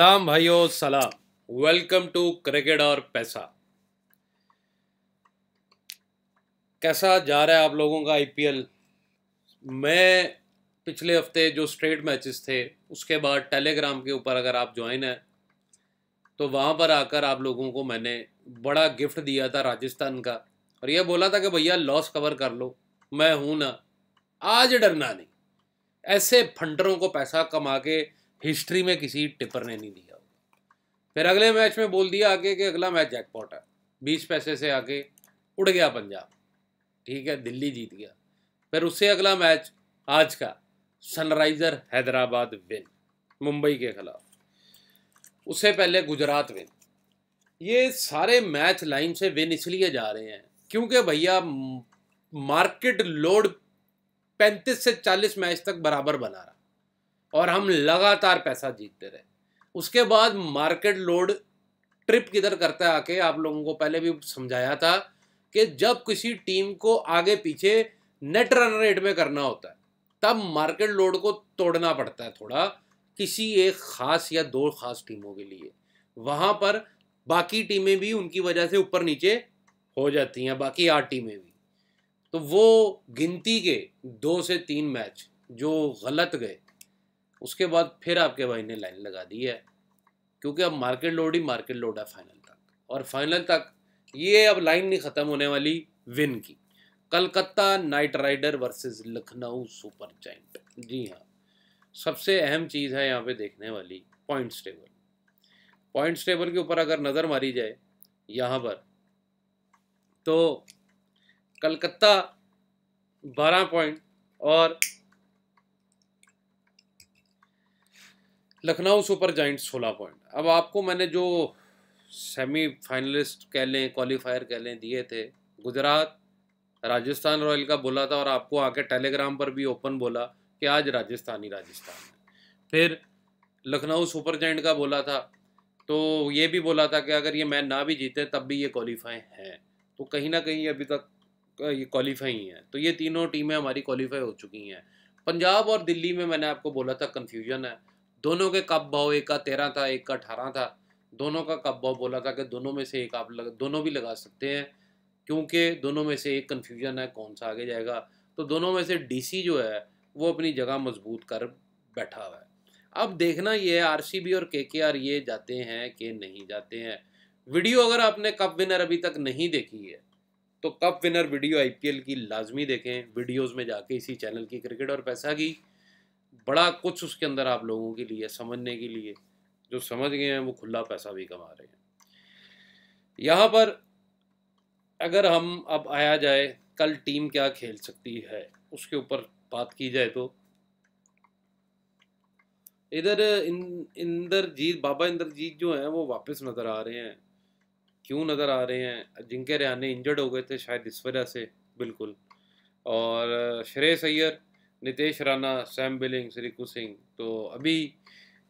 सलाम भाइयों सलाम वेलकम टू क्रिकेट और पैसा कैसा जा रहा है आप लोगों का आईपीएल मैं पिछले हफ्ते जो स्ट्रेट मैचेस थे उसके बाद टेलीग्राम के ऊपर अगर आप ज्वाइन है तो वहां पर आकर आप लोगों को मैंने बड़ा गिफ्ट दिया था राजस्थान का और यह बोला था कि भैया लॉस कवर कर लो मैं हूं ना आज डरना नहीं ऐसे फंडरों को पैसा कमा के हिस्ट्री में किसी टिपर ने नहीं दिया फिर अगले मैच में बोल दिया आगे कि अगला मैच जैकपॉट है बीस पैसे से आके उड़ गया पंजाब ठीक है दिल्ली जीत गया फिर उससे अगला मैच आज का सनराइज़र हैदराबाद विन मुंबई के खिलाफ उससे पहले गुजरात विन ये सारे मैच लाइन से विन इसलिए जा रहे हैं क्योंकि भैया मार्केट लोड पैंतीस से चालीस मैच तक बराबर बना रहा और हम लगातार पैसा जीतते रहे उसके बाद मार्केट लोड ट्रिप किधर करता है आके आप लोगों को पहले भी समझाया था कि जब किसी टीम को आगे पीछे नेट रन रेट में करना होता है तब मार्केट लोड को तोड़ना पड़ता है थोड़ा किसी एक खास या दो खास टीमों के लिए वहाँ पर बाकी टीमें भी उनकी वजह से ऊपर नीचे हो जाती हैं बाकी आठ टीमें भी तो वो गिनती के दो से तीन मैच जो गलत गए उसके बाद फिर आपके भाई ने लाइन लगा दी है क्योंकि अब मार्केट लोड ही मार्केट लोड है फाइनल तक और फाइनल तक ये अब लाइन नहीं ख़त्म होने वाली विन की Calcutta knight rider versus Lucknow super giant जी हाँ सबसे अहम चीज़ है यहाँ पे देखने वाली पॉइंट्स टेबल पॉइंट्स टेबल के ऊपर अगर नज़र मारी जाए यहाँ पर तो कलकत्ता बारह पॉइंट और लखनऊ सुपर जाइंट सोलह पॉइंट अब आपको मैंने जो सेमी फाइनलिस्ट कह लें क्वालिफायर कह लें दिए थे गुजरात राजस्थान रॉयल का बोला था और आपको आके टेलीग्राम पर भी ओपन बोला कि आज राजस्थान ही राजस्थान फिर लखनऊ सुपर जाइंट का बोला था तो ये भी बोला था कि अगर ये मैच ना भी जीते तब भी ये क्वालिफाई हैं तो कहीं ना कहीं अभी तक ये क्वालिफाई हैं तो ये तीनों टीमें हमारी क्वालिफाई हो चुकी हैं पंजाब और दिल्ली में मैंने आपको बोला था कन्फ्यूजन है दोनों के कब भाव एक का तेरह था एक का अठारह था दोनों का कब भाव बोला था कि दोनों में से एक आप लग, दोनों भी लगा सकते हैं क्योंकि दोनों में से एक कन्फ्यूजन है कौन सा आगे जाएगा तो दोनों में से डीसी जो है वो अपनी जगह मजबूत कर बैठा हुआ है अब देखना ये है आरसीबी और केकेआर ये जाते हैं कि नहीं जाते हैं वीडियो अगर आपने कप विनर अभी तक नहीं देखी है तो कप विनर वीडियो आईपीएल की लाजमी देखें वीडियोस में जाके इसी चैनल की क्रिकेट और पैसा की बड़ा कुछ उसके अंदर आप लोगों के लिए समझने के लिए जो समझ गए हैं वो खुला पैसा भी कमा रहे हैं यहाँ पर अगर हम अब आया जाए कल टीम क्या खेल सकती है उसके ऊपर बात की जाए तो इधर इन इंदरजीत बाबा इंदरजीत जो हैं वो वापस नज़र आ रहे हैं क्यों नज़र आ रहे हैं जिनके रियाने इंजर्ड हो गए थे शायद इस वजह से बिल्कुल और श्रेय सैयर नितेश राणा सैम बिलिंग रिकू सिंह तो अभी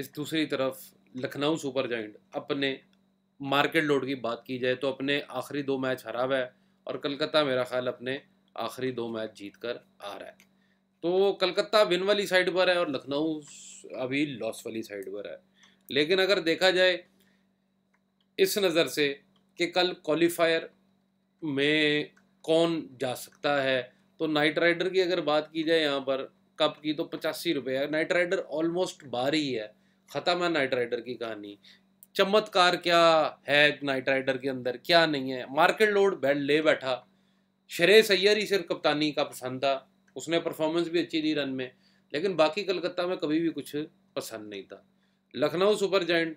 इस दूसरी तरफ लखनऊ सुपर जाइंट अपने मार्केट लोड की बात की जाए तो अपने आखिरी दो मैच हरा हुआ है और कलकत्ता मेरा ख्याल अपने आखिरी दो मैच जीत कर आ रहा है तो कलकत्ता विन वाली साइड पर है और लखनऊ अभी लॉस वाली साइड पर है लेकिन अगर देखा जाए इस नज़र से कि कल क्वालिफायर में कौन जा सकता है तो नाइट राइडर की अगर बात की जाए यहाँ पर कप की तो पचासी रुपये है नाइट राइडर ऑलमोस्ट ही है ख़त्म है नाइट राइडर की कहानी चमत्कार क्या है नाइट राइडर के अंदर क्या नहीं है मार्केट लोड बैठ ले बैठा शरे सैयर ही सिर्फ कप्तानी का पसंद था उसने परफॉर्मेंस भी अच्छी दी रन में लेकिन बाकी कलकत्ता में कभी भी कुछ पसंद नहीं था लखनऊ सुपर जैंट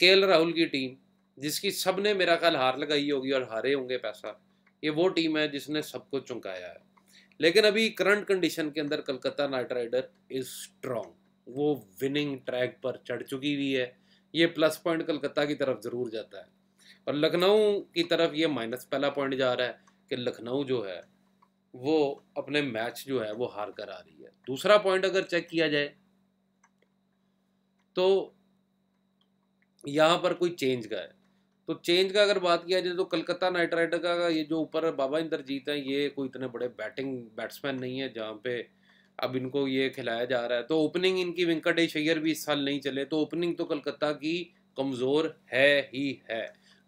के राहुल की टीम जिसकी सब ने मेरा ख्याल हार लगाई होगी और हारे होंगे पैसा ये वो टीम है जिसने सबको चौंकाया है लेकिन अभी करंट कंडीशन के अंदर Calcutta knight rider is strong वो विनिंग ट्रैक पर चढ़ चुकी हुई है ये प्लस पॉइंट कलकत्ता की तरफ ज़रूर जाता है और लखनऊ की तरफ ये माइनस पहला पॉइंट जा रहा है कि लखनऊ जो है वो अपने मैच जो है वो हार कर आ रही है दूसरा पॉइंट अगर चेक किया जाए तो यहाँ पर कोई चेंज का है तो चेंज का अगर बात किया जाए तो कलकत्ता नाइट राइडर का ये जो ऊपर बाबा इंद्रजीत हैं ये कोई इतने बड़े बैटिंग बैट्समैन नहीं है जहाँ पे अब इनको ये खिलाया जा रहा है तो ओपनिंग इनकी वेंकटेश अय्यर भी इस साल नहीं चले तो ओपनिंग तो कलकत्ता की कमज़ोर है ही है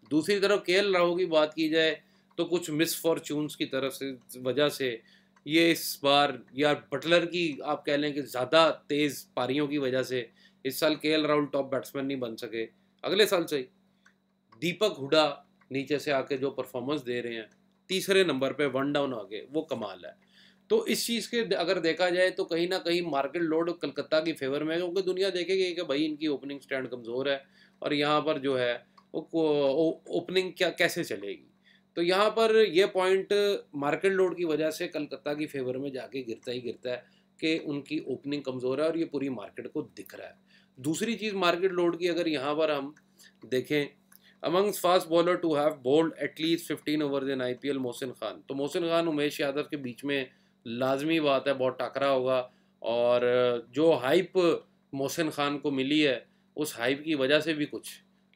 दूसरी तरफ के एल राहुल की बात की जाए तो कुछ मिसफॉर्चून्स की तरफ से वजह से ये इस बार यार बटलर की आप कह लें कि ज़्यादा तेज़ पारियों की वजह से इस साल के एल राहुल टॉप बैट्समैन नहीं बन सके अगले साल से ही दीपक हुडा नीचे से आके जो परफॉर्मेंस दे रहे हैं तीसरे नंबर पे वन डाउन आगे वो कमाल है तो इस चीज़ के अगर देखा जाए तो कहीं ना कहीं मार्केट लोड कलकत्ता की फेवर में है क्योंकि दुनिया देखेगी कि भाई इनकी ओपनिंग स्टैंड कमज़ोर है और यहाँ पर जो है वो ओपनिंग क्या कैसे चलेगी तो यहाँ पर यह पॉइंट मार्केट लोड की वजह से कलकत्ता की फेवर में जाके गिरता ही गिरता है कि उनकी ओपनिंग कमज़ोर है और ये पूरी मार्केट को दिख रहा है दूसरी चीज़ मार्केट लोड की अगर यहाँ पर हम देखें fast bowler to have bowled at least fifteen over in I P L Mohsin Khan तो मोहसिन खान उमेश यादव के बीच में लाजमी बात है बहुत टकरा होगा और जो हाइप मोहसिन खान को मिली है उस हाइप की वजह से भी कुछ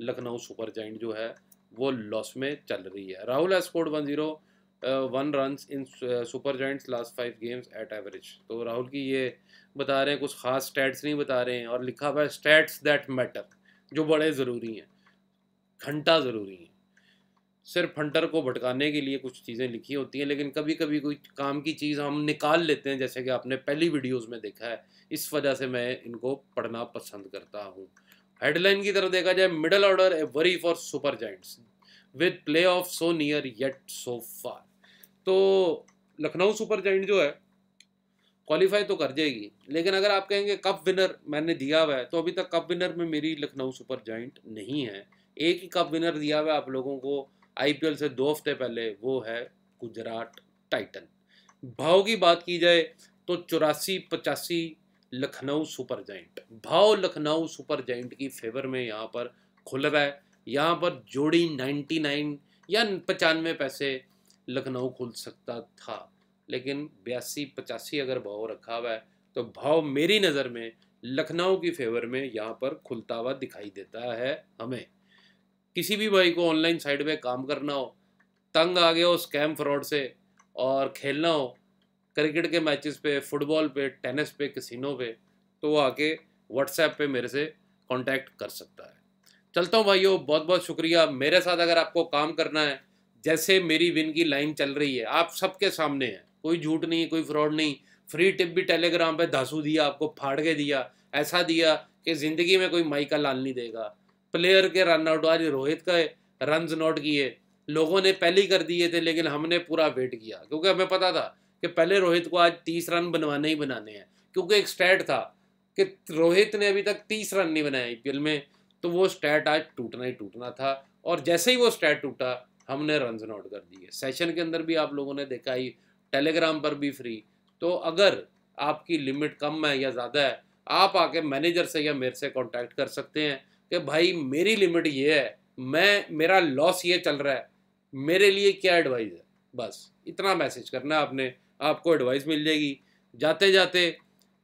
लखनऊ सुपर जॉइंट जो है वो लॉस में चल रही है राहुल है scored one zero one run in super giants last five games at average तो राहुल की ये बता रहे हैं कुछ खास स्टैट्स नहीं बता रहे हैं और लिखा हुआ है स्टैट्स दैट मैटर जो बड़े ज़रूरी हैं घंटा ज़रूरी है सिर्फ हंटर को भटकाने के लिए कुछ चीज़ें लिखी होती हैं लेकिन कभी कभी कोई काम की चीज़ हम निकाल लेते हैं जैसे कि आपने पहली वीडियोस में देखा है इस वजह से मैं इनको पढ़ना पसंद करता हूँ हेडलाइन की तरफ देखा जाए middle order a worry for super giants with play off so near yet so far तो लखनऊ सुपर जाइंट जो है क्वालिफाई तो कर जाएगी लेकिन अगर आप कहेंगे कप विनर मैंने दिया हुआ है तो अभी तक कप विनर में मेरी लखनऊ सुपर जाइंट नहीं है एक ही कप विनर दिया हुआ आप लोगों को आईपीएल से दो हफ्ते पहले वो है गुजरात टाइटन भाव की बात की जाए तो चौरासी पचासी लखनऊ सुपर जाइंट भाव लखनऊ सुपर जाइंट की फेवर में यहाँ पर खुल रहा है यहाँ पर जोड़ी नाइन्टी नाइन या पचानवे पैसे लखनऊ खुल सकता था लेकिन बयासी पचासी अगर भाव रखा हुआ है तो भाव मेरी नज़र में लखनऊ की फेवर में यहाँ पर खुलता हुआ दिखाई देता है हमें किसी भी भाई को ऑनलाइन साइड में काम करना हो तंग आ गया हो स्कैम फ्रॉड से और खेलना हो क्रिकेट के मैचेस पे फुटबॉल पे टेनिस पे कसिनो पे तो वो आके व्हाट्सएप पे मेरे से कांटेक्ट कर सकता है चलता हूँ भाइयों बहुत बहुत शुक्रिया मेरे साथ अगर आपको काम करना है जैसे मेरी विन की लाइन चल रही है आप सबके सामने है कोई झूठ नहीं कोई फ्रॉड नहीं फ्री टिप भी टेलीग्राम पे धासू दिया आपको फाड़ के दिया ऐसा दिया कि ज़िंदगी में कोई माई का लाल नहीं देगा प्लेयर के रन आउट आज रोहित का रन नोट किए लोगों ने पहले ही कर दिए थे लेकिन हमने पूरा वेट किया क्योंकि हमें पता था कि पहले रोहित को आज तीस रन बनवाने ही बनाने हैं क्योंकि एक स्टैट था कि रोहित ने अभी तक तीस रन नहीं बनाए आई में तो वो स्टैट आज टूटना ही टूटना था और जैसे ही वो स्टैट टूटा हमने रन नोट कर दिए सेशन के अंदर भी आप लोगों ने देखा ही टेलीग्राम पर भी फ्री तो अगर आपकी लिमिट कम है या ज़्यादा है आप आके मैनेजर से या मेरे से कॉन्टैक्ट कर सकते हैं कि भाई मेरी लिमिट ये है मैं मेरा लॉस ये चल रहा है मेरे लिए क्या एडवाइस है बस इतना मैसेज करना है आपने आपको एडवाइस मिल जाएगी जाते जाते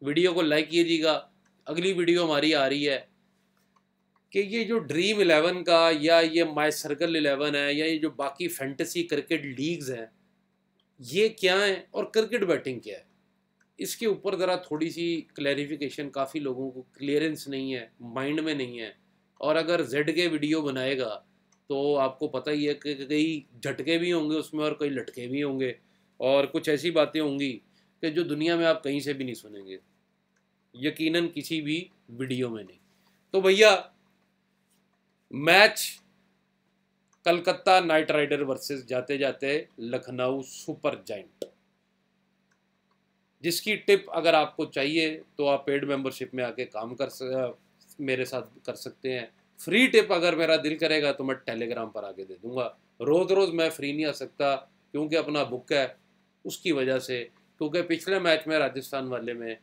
वीडियो को लाइक कीजिएगा अगली वीडियो हमारी आ रही है कि ये जो ड्रीम इलेवन का या ये माई सर्कल इलेवन है या ये जो बाकी फैंटेसी क्रिकेट लीग्स हैं ये क्या है और क्रिकेट बैटिंग क्या है इसके ऊपर ज़रा थोड़ी सी क्लैरिफिकेशन काफ़ी लोगों को क्लियरेंस नहीं है माइंड में नहीं है और अगर जेड के वीडियो बनाएगा तो आपको पता ही है कि कई झटके भी होंगे उसमें और कई लटके भी होंगे और कुछ ऐसी बातें होंगी कि जो दुनिया में आप कहीं से भी नहीं सुनेंगे यकीनन किसी भी वीडियो में नहीं तो भैया match Kolkata knight rider versus जाते जाते लखनऊ सुपर जाइंट जिसकी टिप अगर आपको चाहिए तो आप पेड मेंबरशिप में आके काम कर मेरे साथ कर सकते हैं फ्री टिप अगर मेरा दिल करेगा तो मैं टेलीग्राम पर आके दे दूंगा रोज़ रोज़ मैं फ्री नहीं आ सकता क्योंकि अपना बुक है उसकी वजह से क्योंकि पिछले मैच में राजस्थान वाले में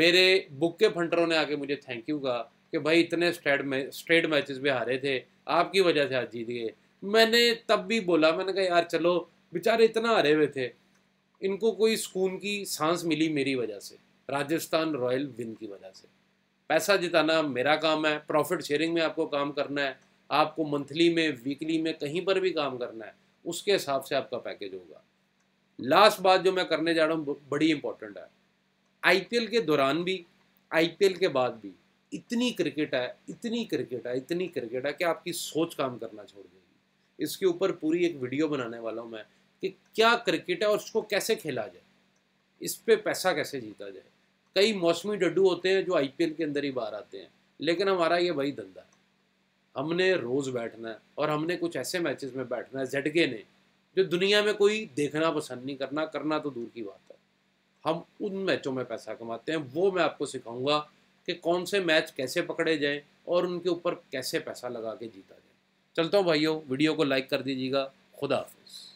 मेरे बुक के फंटरों ने आके मुझे थैंक यू कहा कि भाई इतने स्ट्रेट स्ट्रेट मैचेस भी हारे थे आपकी वजह से आज जीत गए मैंने तब भी बोला मैंने कहा यार चलो बेचारे इतना हारे हुए थे इनको कोई सुकून की सांस मिली मेरी वजह से राजस्थान रॉयल विन की वजह से पैसा जिताना मेरा काम है प्रॉफिट शेयरिंग में आपको काम करना है आपको मंथली में वीकली में कहीं पर भी काम करना है उसके हिसाब से आपका पैकेज होगा लास्ट बात जो मैं करने जा रहा हूँ बड़ी इंपॉर्टेंट है आईपीएल के दौरान भी आईपीएल के बाद भी इतनी क्रिकेट है इतनी क्रिकेट है इतनी क्रिकेट है कि आपकी सोच काम करना छोड़ देगी इसके ऊपर पूरी एक वीडियो बनाने वाला हूँ मैं कि क्या क्रिकेट है और उसको कैसे खेला जाए इस पर पैसा कैसे जीता जाए कई मौसमी डड्डू होते हैं जो आईपीएल के अंदर ही बाहर आते हैं लेकिन हमारा ये वही धंधा है हमने रोज़ बैठना है और हमने कुछ ऐसे मैचेस में बैठना है जेडके ने जो दुनिया में कोई देखना पसंद नहीं करना करना तो दूर की बात है हम उन मैचों में पैसा कमाते हैं वो मैं आपको सिखाऊंगा कि कौन से मैच कैसे पकड़े जाएं और उनके ऊपर कैसे पैसा लगा के जीता जाए चलता हूँ भाइयों वीडियो को लाइक कर दीजिएगा खुदा हाफिज़